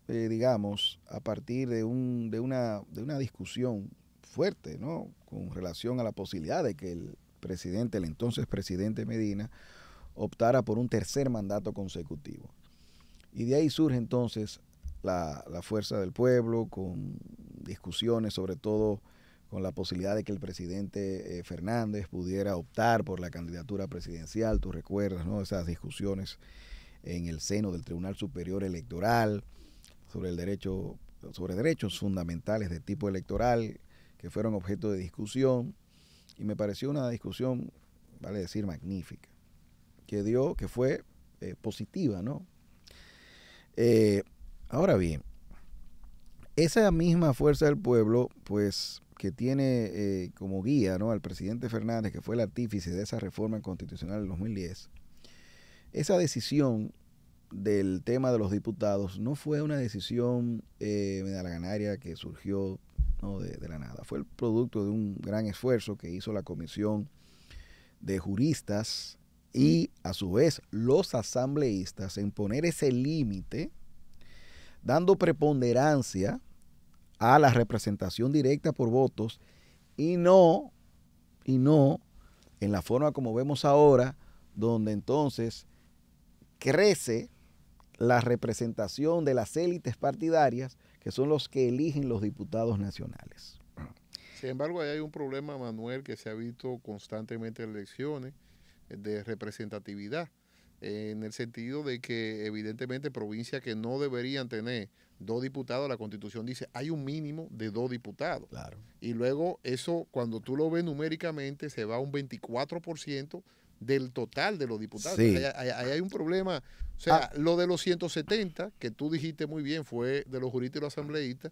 eh, digamos, a partir de, un, de, una, de una discusión fuerte, ¿no? Con relación a la posibilidad de que el presidente, el entonces presidente Medina, optara por un tercer mandato consecutivo. Y de ahí surge entonces la, fuerza del pueblo, con discusiones sobre todo con la posibilidad de que el presidente eh, Fernández pudiera optar por la candidatura presidencial, tú recuerdas, ¿no? Esas discusiones en el seno del Tribunal Superior Electoral sobre el derecho sobre derechos fundamentales de tipo electoral que fueron objeto de discusión y me pareció una discusión, vale decir, magnífica que dio, que fue eh, positiva, ¿no? Eh, ahora bien, esa misma fuerza del pueblo, pues que tiene eh, como guía ¿no? al presidente Fernández, que fue el artífice de esa reforma constitucional en 2010, esa decisión del tema de los diputados no fue una decisión la ganaria que surgió de, de, la nada, fue el producto de un gran esfuerzo que hizo la comisión de juristas y a su vez los asambleístas en poner ese límite, dando preponderancia a la representación directa por votos y no, y no en la forma como vemos ahora, donde entonces crece la representación de las élites partidarias, que son los que eligen los diputados nacionales. Sin embargo, ahí hay un problema, Manuel, que se ha visto constantemente en elecciones de representatividad, en el sentido de que evidentemente provincias que no deberían tener dos diputados, la constitución dice hay un mínimo de dos diputados. Y luego eso, cuando tú lo ves numéricamente, se va a un 24% del total de los diputados. Ahí, hay, un problema. O sea, ah. lo de los 170, que tú dijiste muy bien, fue de los juristas y los asambleístas.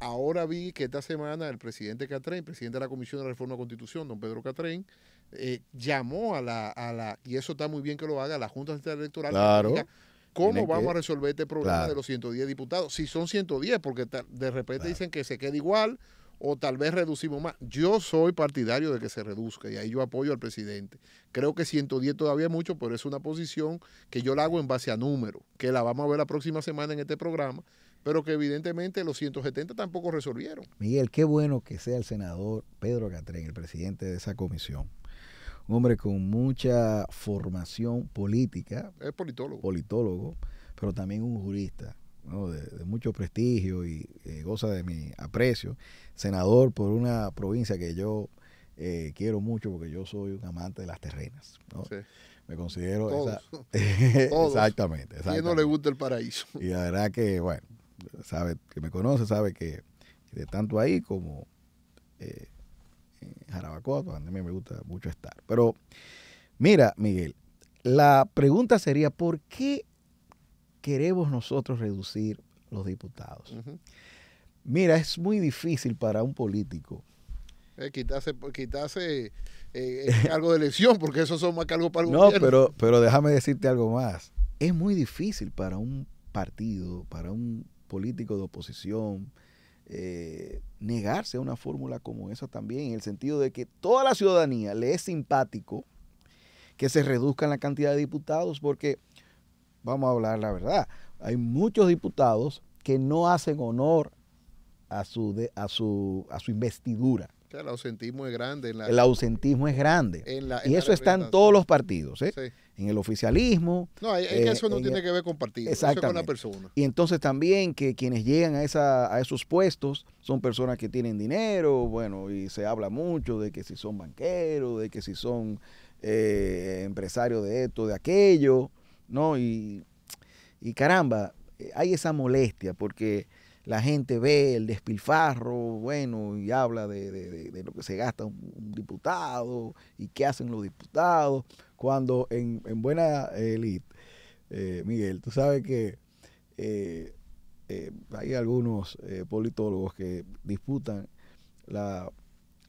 Ahora vi que esta semana el presidente Catrén, presidente de la Comisión de Reforma de Constitución, don Pedro Catrén, eh, llamó a la, a la, y eso está muy bien que lo haga, la Junta Central Electoral. ¿Cómo vamos a resolver este problema de los 110 diputados? Si son 110, porque de repente dicen que se queda igual o tal vez reducimos más. Yo soy partidario de que se reduzca y ahí yo apoyo al presidente. Creo que 110 todavía es mucho, pero es una posición que yo la hago en base a números, que la vamos a ver la próxima semana en este programa, pero que evidentemente los 170 tampoco resolvieron. Miguel, qué bueno que sea el senador Pedro Catrén, el presidente de esa comisión, un hombre con mucha formación política. Es politólogo. Politólogo, pero también un jurista. De, mucho prestigio y eh, goza de mi aprecio. Senador por una provincia que yo eh, quiero mucho porque yo soy un amante de las terrenas. Me considero exactamente. A Y no le gusta el paraíso. Y la verdad que, bueno, sabe que me conoce, sabe que, de tanto ahí como eh, Jarabacoa, donde me gusta mucho estar. Pero mira, Miguel, la pregunta sería, ¿por qué queremos nosotros reducir los diputados? Mira, es muy difícil para un político. Eh, quitarse, pues, quitarse eh, eh, cargo de elección, porque eso son más cargos para el No, pero, pero déjame decirte algo más. Es muy difícil para un partido, para un político de oposición, eh, negarse a una fórmula como esa también, en el sentido de que toda la ciudadanía le es simpático que se reduzcan la cantidad de diputados, porque, vamos a hablar la verdad, hay muchos diputados que no hacen honor a su, de, a su, a su investidura. el ausentismo es grande. el ausentismo es grande. y eso está en todos los partidos. ¿eh? en el oficialismo. No, eh, eso no tiene que ver con eso la persona. Y entonces también que quienes llegan a, a esos puestos son personas que tienen dinero, bueno, y se habla mucho de que si son banqueros, de que si son eh, empresarios de esto, de aquello, ¿no? Y, caramba, eh, hay esa molestia porque la gente ve el despilfarro, bueno, y habla de, lo que se gasta un, diputado y qué hacen los diputados cuando en, en buena eh, elite, eh, Miguel, tú sabes que eh, hay algunos politólogos que disputan la,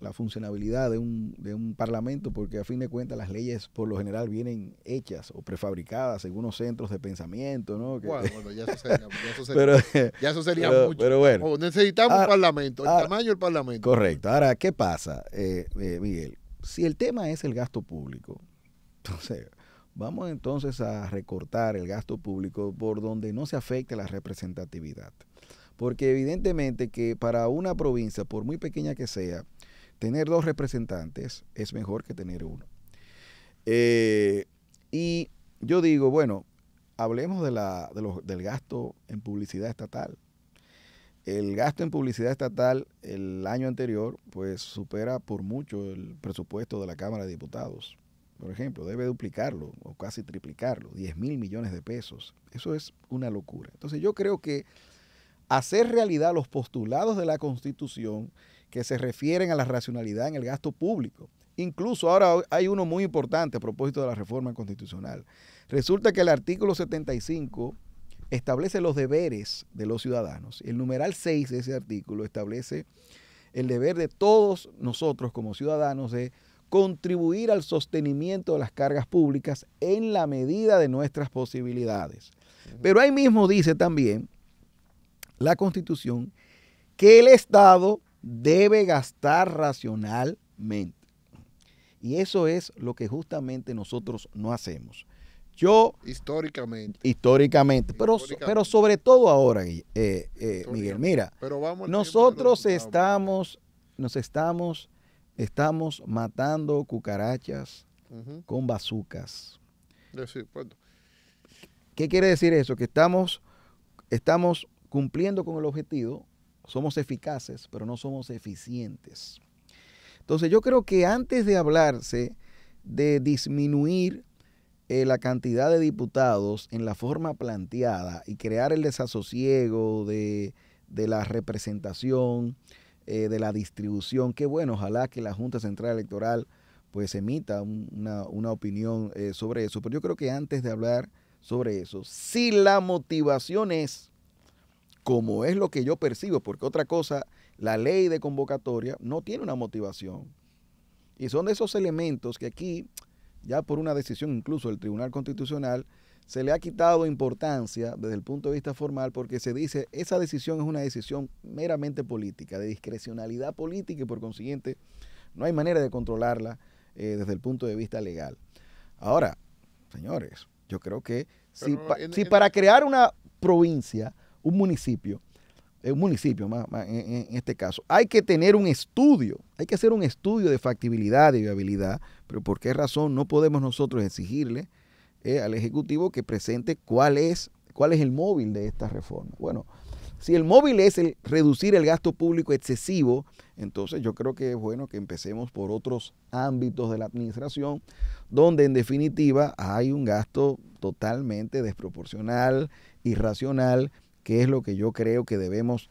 la funcionabilidad de un, de un, parlamento porque a fin de cuentas las leyes por lo general vienen hechas o prefabricadas en unos centros de pensamiento, ¿no? bueno, ya eso sería, mucho. Pero oh, necesitamos un ah, parlamento, el ah, tamaño del parlamento. Correcto. Ahora, ¿qué pasa, Miguel? Si el tema es el gasto público, entonces, vamos entonces a recortar el gasto público por donde no se afecte la representatividad. Porque evidentemente que para una provincia, por muy pequeña que sea, tener dos representantes es mejor que tener uno. Eh, y yo digo, bueno, hablemos de la, del gasto en publicidad estatal. El gasto en publicidad estatal el año anterior pues supera por mucho el presupuesto de la Cámara de Diputados por ejemplo, debe duplicarlo o casi triplicarlo, 10 mil millones de pesos. Eso es una locura. Entonces yo creo que hacer realidad los postulados de la Constitución que se refieren a la racionalidad en el gasto público. Incluso ahora hay uno muy importante a propósito de la reforma constitucional. Resulta que el artículo 75 establece los deberes de los ciudadanos. El numeral 6 de ese artículo establece el deber de todos nosotros como ciudadanos de contribuir al sostenimiento de las cargas públicas en la medida de nuestras posibilidades. Pero ahí mismo dice también la Constitución que el Estado debe gastar racionalmente. Y eso es lo que justamente nosotros no hacemos. Yo. Históricamente. Históricamente. Pero, pero sobre todo ahora, eh, eh, Miguel, mira. nosotros estamos, nos estamos Estamos matando cucarachas con bazucas. ¿Qué quiere decir eso? Que estamos, estamos cumpliendo con el objetivo, somos eficaces, pero no somos eficientes. Entonces yo creo que antes de hablarse de disminuir eh, la cantidad de diputados en la forma planteada y crear el desasosiego de, de la representación, eh, de la distribución. que bueno, ojalá que la Junta Central Electoral pues emita una, opinión eh, sobre eso. Pero yo creo que antes de hablar sobre eso, si la motivación es, como es lo que yo percibo, porque otra cosa, la ley de convocatoria no tiene una motivación. Y son de esos elementos que aquí, ya por una decisión incluso del Tribunal Constitucional, se le ha quitado importancia desde el punto de vista formal porque se dice esa decisión es una decisión meramente política, de discrecionalidad política y por consiguiente no hay manera de controlarla eh, desde el punto de vista legal. Ahora, señores, yo creo que si, para crear una provincia, un municipio, eh, un municipio más, en, en, este caso, hay que tener un estudio, hay que hacer un estudio de factibilidad, y viabilidad, pero ¿por qué razón no podemos nosotros exigirle? Eh, al Ejecutivo que presente cuál es, cuál es el móvil de esta reforma. Bueno, si el móvil es el reducir el gasto público excesivo, entonces yo creo que es bueno que empecemos por otros ámbitos de la administración, donde en definitiva hay un gasto totalmente desproporcional, irracional, que es lo que yo creo que debemos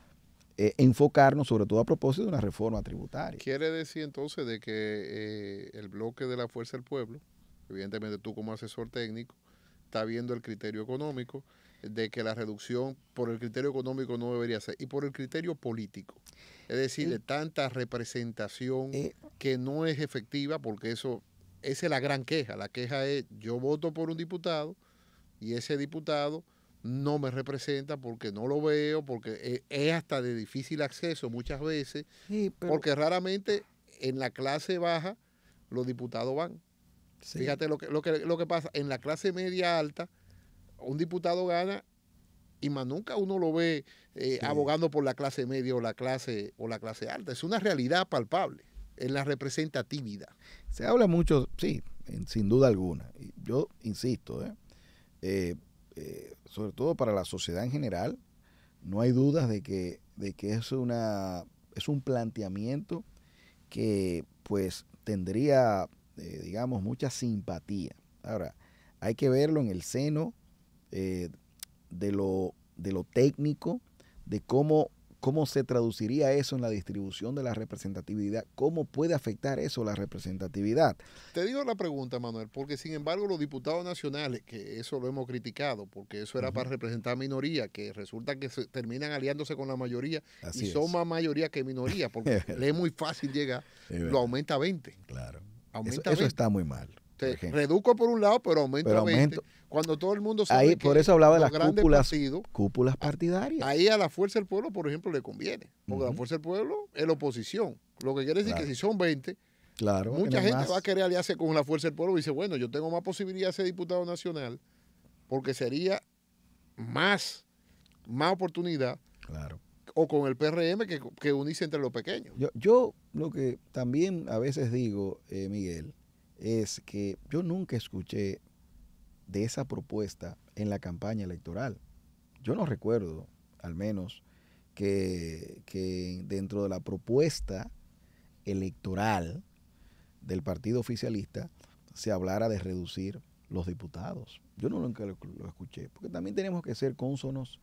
eh, enfocarnos, sobre todo a propósito de una reforma tributaria. Quiere decir entonces de que eh, el bloque de la fuerza del pueblo Evidentemente tú como asesor técnico estás viendo el criterio económico de que la reducción por el criterio económico no debería ser y por el criterio político. Es decir, de tanta representación eh. que no es efectiva porque eso esa es la gran queja. La queja es yo voto por un diputado y ese diputado no me representa porque no lo veo, porque e, es hasta de difícil acceso muchas veces, porque raramente en la clase baja los diputados van. Fíjate lo que, lo, que, lo que pasa. En la clase media alta, un diputado gana y más nunca uno lo ve eh, abogando por la clase media o la clase, o la clase alta. Es una realidad palpable en la representatividad. Se habla mucho, sí, sin duda alguna. Yo insisto, ¿eh? Eh, sobre todo para la sociedad en general, no hay dudas de que, de que es, una, es un planteamiento que pues tendría digamos, mucha simpatía. Ahora, hay que verlo en el seno eh, de, lo, de, lo, técnico, de cómo, cómo se traduciría eso en la distribución de la representatividad, cómo puede afectar eso la representatividad. Te digo la pregunta, Manuel, porque sin embargo los diputados nacionales, que eso lo hemos criticado, porque eso era para representar minoría, que resulta que se terminan aliándose con la mayoría y son más mayoría que minoría, porque le es muy fácil llegar, lo aumenta a 20. Claro eso, está muy mal. Reduco por un lado, pero aumento, 20, Cuando todo el mundo sabe ahí, Por eso hablaba de las cúpulas, cúpulas partidarias. Ahí a la fuerza del pueblo, por ejemplo, le conviene. Porque la fuerza del pueblo es la oposición. Lo que quiere decir que si son 20, claro, mucha gente va a querer aliarse con la fuerza del pueblo y dice, bueno, yo tengo más posibilidad de ser diputado nacional porque sería más, más oportunidad. Claro o con el PRM que, que unice entre los pequeños. Yo, lo que también a veces digo, eh, Miguel, es que yo nunca escuché de esa propuesta en la campaña electoral. Yo no recuerdo, al menos, que, dentro de la propuesta electoral del partido oficialista se hablara de reducir los diputados. Yo nunca lo, escuché, porque también tenemos que ser cónsonos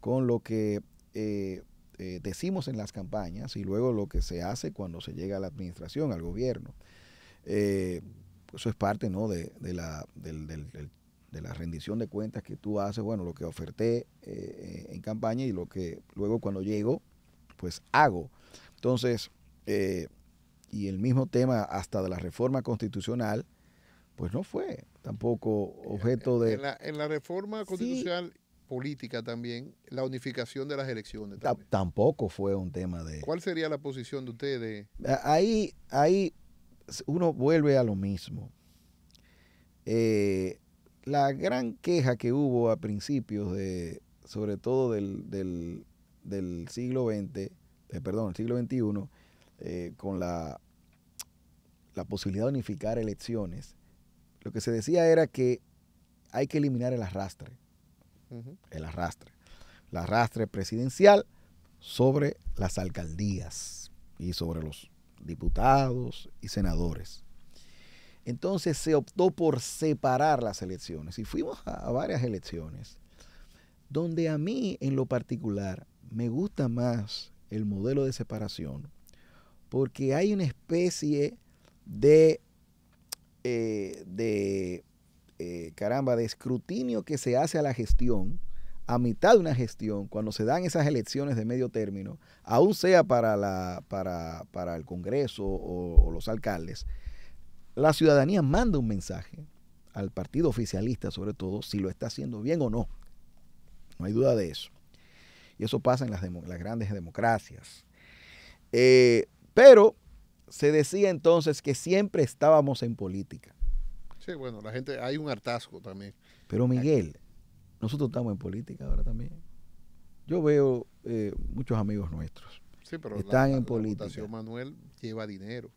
con lo que eh, eh, decimos en las campañas y luego lo que se hace cuando se llega a la administración, al gobierno. Eh, eso es parte ¿no? de, la, de la rendición de cuentas que tú haces, bueno, lo que oferté eh, en campaña y lo que luego cuando llego, pues hago. Entonces, y el mismo tema hasta de la reforma constitucional, pues no fue tampoco objeto de... la, en la reforma constitucional política también, la unificación de las elecciones. Tampoco fue un tema de... ¿Cuál sería la posición de ustedes? Ahí, ahí uno vuelve a lo mismo. Eh, la gran queja que hubo a principios de, sobre todo del, del, siglo XX, eh, perdón, el siglo XXI, eh, con la, la posibilidad de unificar elecciones, lo que se decía era que hay que eliminar el arrastre el arrastre. El arrastre presidencial sobre las alcaldías y sobre los diputados y senadores. Entonces se optó por separar las elecciones y fuimos a, varias elecciones donde a mí en lo particular me gusta más el modelo de separación porque hay una especie de, eh, de eh, caramba, de escrutinio que se hace a la gestión, a mitad de una gestión, cuando se dan esas elecciones de medio término, aún sea para, la, para, el Congreso o, los alcaldes, la ciudadanía manda un mensaje al partido oficialista, sobre todo, si lo está haciendo bien o no. No hay duda de eso. Y eso pasa en las, grandes democracias. Eh, pero se decía entonces que siempre estábamos en política. Sí, bueno, la gente, hay un hartazgo también. Pero Miguel, nosotros estamos en política ahora también. Yo veo eh, muchos amigos nuestros. Sí, pero están en política. Manuel lleva dinero.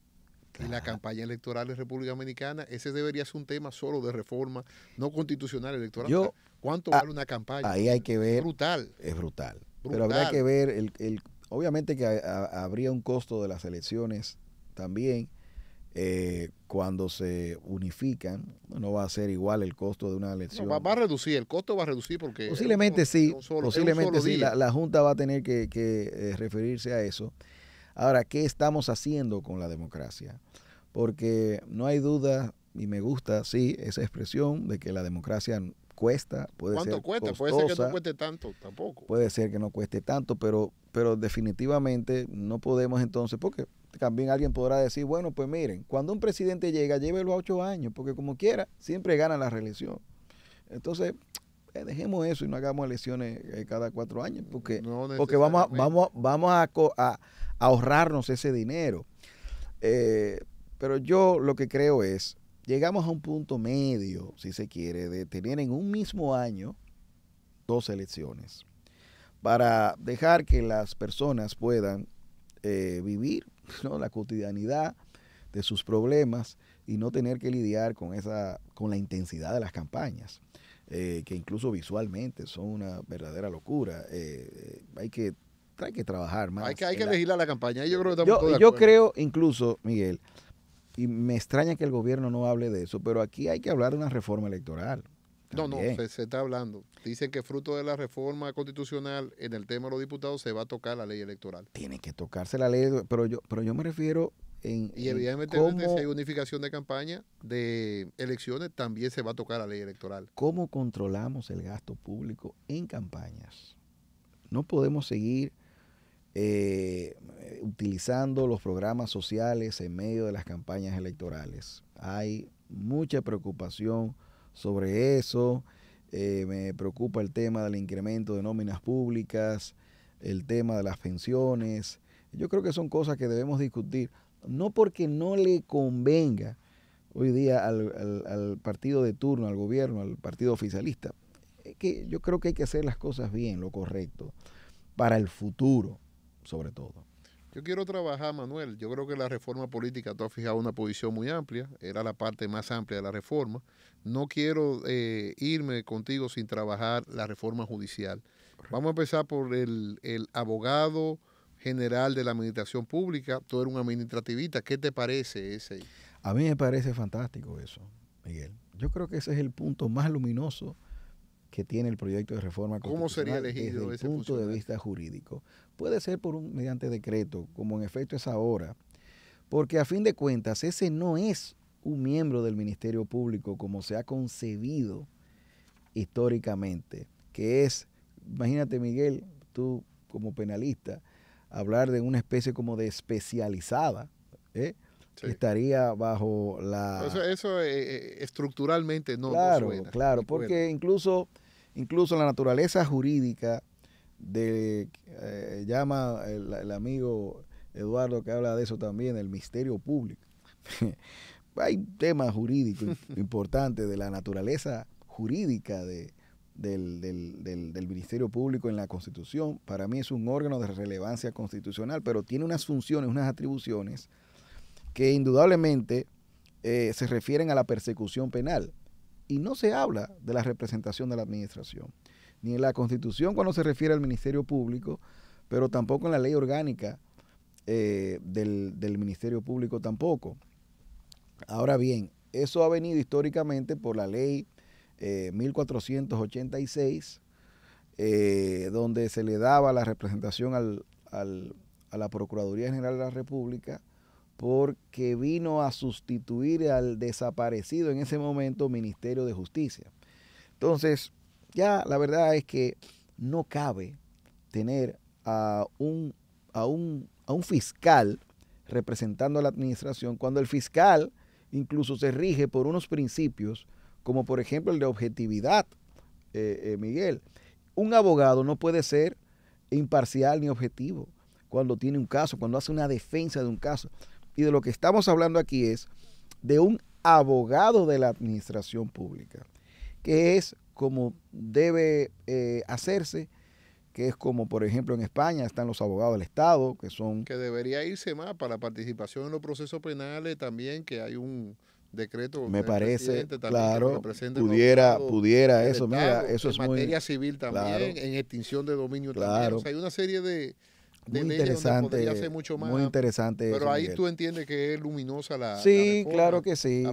Y la campaña electoral en República Dominicana, ese debería ser un tema solo de reforma, no constitucional electoral. ¿Cuánto ah, vale una campaña? Ahí hay que ver. Es Brutal. Es brutal. Pero habría que ver, el, el obviamente que habría un costo de las elecciones también. Eh, cuando se unifican, no va a ser igual el costo de una elección. No, va, a reducir, el costo va a reducir porque... Posiblemente sí, posiblemente sí, la, Junta va a tener que, eh, referirse a eso. Ahora, ¿qué estamos haciendo con la democracia? Porque no hay duda, y me gusta, sí, esa expresión de que la democracia cuesta, puede ¿Cuánto ser cuesta? puede ser que no cueste tanto tampoco. Puede ser que no cueste tanto, pero, pero definitivamente no podemos entonces, porque también alguien podrá decir, bueno, pues miren, cuando un presidente llega, llévelo a ocho años, porque como quiera, siempre gana la reelección. Entonces, eh, dejemos eso y no hagamos elecciones eh, cada cuatro años, porque, porque vamos, a, vamos, vamos a, ahorrarnos ese dinero. Eh, pero yo lo que creo es llegamos a un punto medio, si se quiere, de tener en un mismo año dos elecciones para dejar que las personas puedan eh, vivir la cotidianidad de sus problemas y no tener que lidiar con esa con la intensidad de las campañas eh, que incluso visualmente son una verdadera locura eh, hay que hay que trabajar más hay que, hay que la, campaña yo creo que yo, yo creo incluso Miguel y me extraña que el gobierno no hable de eso, pero aquí hay que hablar de una reforma electoral. No, no, se, está hablando. Dicen que fruto de la reforma constitucional en el tema de los diputados se va a tocar la ley electoral. Tiene que tocarse la ley, pero yo, pero yo me refiero en... Y evidentemente si hay unificación de campaña, de elecciones, también se va a tocar la ley electoral. ¿Cómo controlamos el gasto público en campañas? No podemos seguir eh, utilizando los programas sociales en medio de las campañas electorales. Hay mucha preocupación sobre eso. Eh, me preocupa el tema del incremento de nóminas públicas, el tema de las pensiones. Yo creo que son cosas que debemos discutir, no porque no le convenga hoy día al, al partido de turno, al gobierno, al partido oficialista. Es que yo creo que hay que hacer las cosas bien, lo correcto, para el futuro sobre todo. Yo quiero trabajar, Manuel. Yo creo que la reforma política, tú has fijado una posición muy amplia, era la parte más amplia de la reforma. No quiero eh, irme contigo sin trabajar la reforma judicial. Vamos a empezar por el, el, abogado general de la administración pública. Tú eres un administrativista. ¿Qué te parece ese? A mí me parece fantástico eso, Miguel. Yo creo que ese es el punto más luminoso que tiene el proyecto de reforma constitucional sería elegido desde el punto de vista jurídico. Puede ser por un mediante decreto, como en efecto es ahora, porque a fin de cuentas ese no es un miembro del Ministerio Público como se ha concebido históricamente, que es, imagínate Miguel, tú como penalista, hablar de una especie como de especializada, ¿eh? estaría bajo la... Eso, eh, eh, estructuralmente no. Claro, suena, claro, porque incluso Incluso la naturaleza jurídica de, eh, llama el, amigo Eduardo que habla de eso también, el ministerio público. Hay temas jurídicos importantes de la naturaleza jurídica de, del, Ministerio Público en la Constitución. Para mí es un órgano de relevancia constitucional, pero tiene unas funciones, unas atribuciones que indudablemente eh, se refieren a la persecución penal. Y no se habla de la representación de la administración, ni en la constitución cuando se refiere al Ministerio Público, pero tampoco en la ley orgánica eh, del, Ministerio Público tampoco. Ahora bien, eso ha venido históricamente por la ley 1486, eh, eh, donde se le daba la representación a la Procuraduría General de la República porque vino a sustituir al desaparecido en ese momento Ministerio de Justicia. Entonces, ya la verdad es que no cabe tener a un, a un, a un fiscal representando a la administración cuando el fiscal incluso se rige por unos principios como por ejemplo el de objetividad, eh, eh, Miguel. Un abogado no puede ser imparcial ni objetivo cuando tiene un caso, cuando hace una defensa de un caso y de lo que estamos hablando aquí es de un abogado de la administración pública, que es como debe eh, hacerse, que es como por ejemplo en España están los abogados del Estado, que son... Que debería irse más para la participación en los procesos penales también, que hay un decreto me parece claro pudiera pudiera eso mira eso en es materia civil también en extinción de dominio claro. o sea, hay una serie de muy interesante, muy interesante. Pero ahí tú entiendes que es luminosa la. Sí, claro que sí,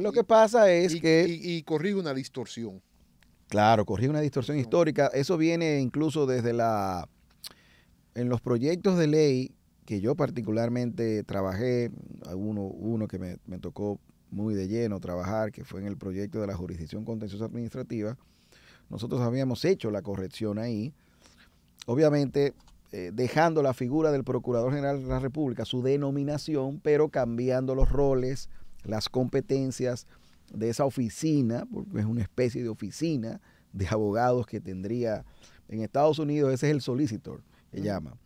Lo que pasa es que y, corrige una distorsión. Claro, corrige una distorsión histórica. Eso viene incluso desde la en los proyectos de ley que yo particularmente trabajé, uno, que me, me, tocó muy de lleno trabajar, que fue en el proyecto de la jurisdicción contenciosa administrativa, nosotros habíamos hecho la corrección ahí. Obviamente eh, dejando la figura del Procurador General de la República, su denominación, pero cambiando los roles, las competencias de esa oficina, porque es una especie de oficina de abogados que tendría en Estados Unidos, ese es el solicitor, que llama,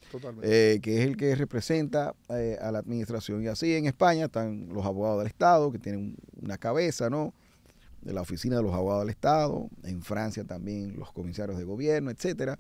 eh, que es el que representa eh, a la administración. Y así en España están los abogados del Estado, que tienen una cabeza, ¿no? De la oficina de los abogados del Estado, en Francia también los comisarios de gobierno, etcétera.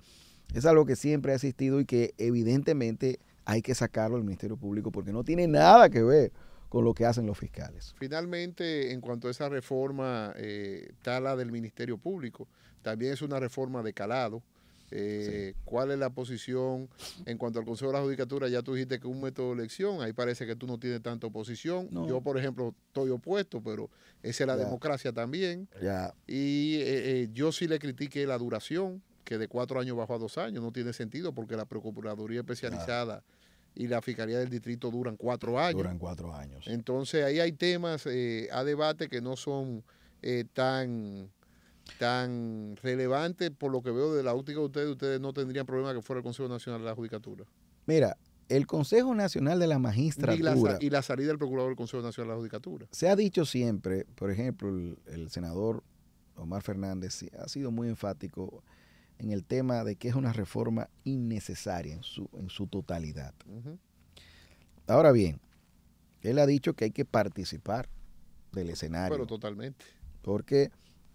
Es algo que siempre ha existido y que evidentemente hay que sacarlo al Ministerio Público porque no tiene nada que ver con lo que hacen los fiscales. Finalmente, en cuanto a esa reforma, eh, tala del Ministerio Público, también es una reforma de calado. Eh, ¿Cuál es la posición en cuanto al Consejo de la Judicatura? Ya tú dijiste que un método de elección, ahí parece que tú no tienes tanta oposición. Yo, por ejemplo, estoy opuesto, pero esa es la democracia también. Y eh, yo sí le critiqué la duración que de cuatro años bajo a dos años. No tiene sentido porque la Procuraduría Especializada y la Fiscalía del Distrito duran cuatro años. Duran cuatro años. Entonces ahí hay temas eh, a debate que no son eh, tan tan relevantes por lo que veo de la óptica de ustedes, ustedes no tendrían problema que fuera el Consejo Nacional de la Judicatura. Mira, el Consejo Nacional de la Magistratura. Y la, salida del Procurador del Consejo Nacional de la Judicatura. Se ha dicho siempre, por ejemplo, el senador Omar Fernández ha sido muy enfático en el tema de que es una reforma innecesaria en su, en su totalidad. Ahora bien, él ha dicho que hay que participar del escenario. Pero totalmente. Porque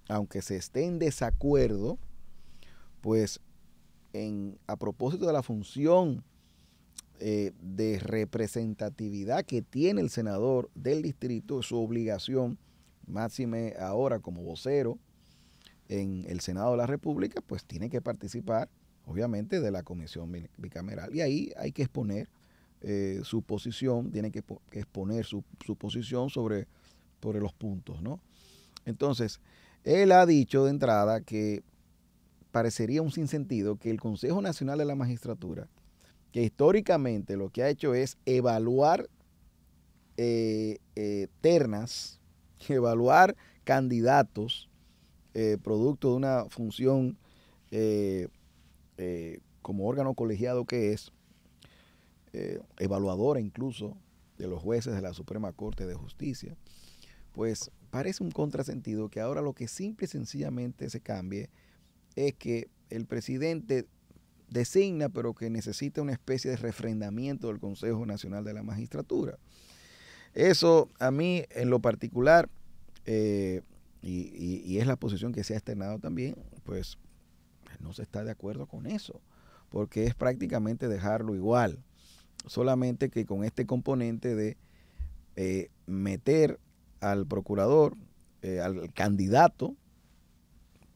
aunque se esté en desacuerdo, pues en, a propósito de la función eh, de representatividad que tiene el senador del distrito, su obligación, máxime ahora como vocero, en el Senado de la República, pues tiene que participar, obviamente, de la comisión bicameral. Y ahí hay que exponer eh, su posición, tiene que exponer su, posición sobre, sobre, los puntos, ¿no? Entonces, él ha dicho de entrada que parecería un sinsentido que el Consejo Nacional de la Magistratura, que históricamente lo que ha hecho es evaluar eh, eh, ternas, evaluar candidatos, eh, producto de una función eh, eh, como órgano colegiado que es, evaluadora incluso de los jueces de la Suprema Corte de Justicia, pues parece un contrasentido que ahora lo que simple y sencillamente se cambie es que el presidente designa, pero que necesita una especie de refrendamiento del Consejo Nacional de la Magistratura. Eso a mí en lo particular eh, y, es la posición que se ha externado también, pues no se está de acuerdo con eso, porque es prácticamente dejarlo igual, solamente que con este componente de eh, meter al procurador, eh, al candidato,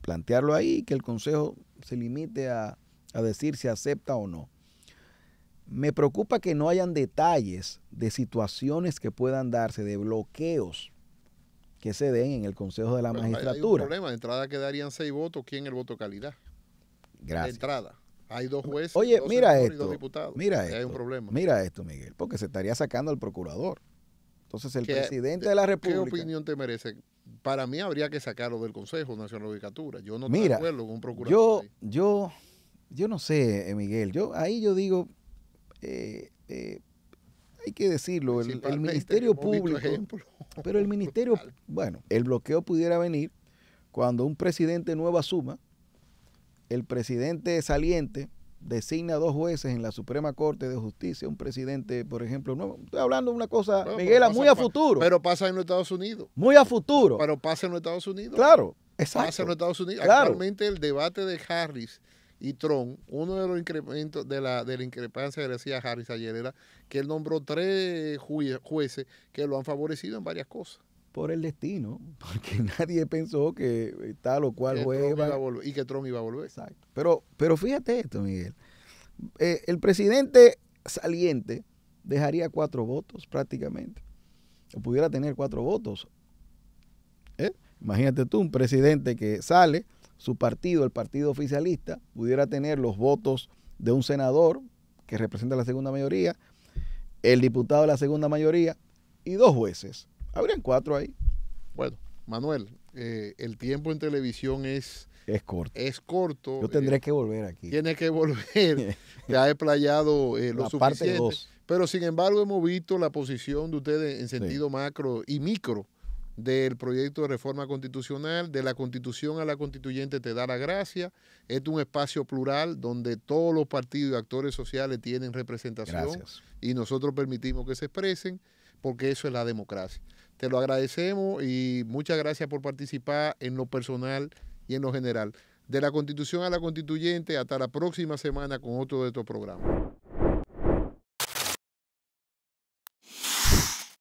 plantearlo ahí, que el Consejo se limite a, a decir si acepta o no. Me preocupa que no hayan detalles de situaciones que puedan darse, de bloqueos que se den en el Consejo de la Pero Magistratura. Hay problema, de entrada quedarían seis votos, ¿quién el voto calidad? Gracias. De entrada. Hay dos jueces, Oye, dos mira esto, diputados. Mira esto, un problema. Mira esto, Miguel, porque se estaría sacando al procurador. Entonces, el presidente de la República. ¿Qué opinión te merece? Para mí habría que sacarlo del Consejo Nacional de Judicatura. Yo no estoy de acuerdo con un procurador. Yo, yo, yo no sé, eh, Miguel. Yo, ahí yo digo, eh, eh, hay que decirlo, el, Ministerio Público, pero el Ministerio, bueno, el bloqueo pudiera venir cuando un presidente nuevo asuma, el presidente saliente designa dos jueces en la Suprema Corte de Justicia, un presidente, por ejemplo, nuevo. Estoy hablando de una cosa, Miguel, muy a futuro. Pero pasa en los Estados Unidos. Muy a futuro. Pero pasa en los Estados Unidos. Claro, exacto. Pasa en los Estados Unidos. Actualmente el debate de Harris y Trump, uno de los incrementos de la, de la increpancia que decía Harris ayer era que él nombró tres jueces que lo han favorecido en varias cosas. Por el destino, porque nadie pensó que tal o cual juez y que Trump iba a volver. Pero, pero fíjate esto, Miguel. Eh, el presidente saliente dejaría cuatro votos prácticamente. pudiera tener cuatro votos. ¿Eh? Imagínate tú, un presidente que sale su partido, el partido oficialista, pudiera tener los votos de un senador que representa la segunda mayoría, el diputado de la segunda mayoría y dos jueces. Habrían cuatro ahí. Bueno, Manuel, eh, el tiempo en televisión es... Es corto. Es corto. Yo tendré eh, que volver aquí. tiene que volver. ya he playado los eh, lo Pero sin embargo hemos visto la posición de ustedes en sentido macro y micro del proyecto de reforma constitucional, de la constitución a la constituyente te da la gracia. es un espacio plural donde todos los partidos y actores sociales tienen representación y nosotros permitimos que se expresen porque eso es la democracia. Te lo agradecemos y muchas gracias por participar en lo personal y en lo general. De la constitución a la constituyente, hasta la próxima semana con otro de estos programas.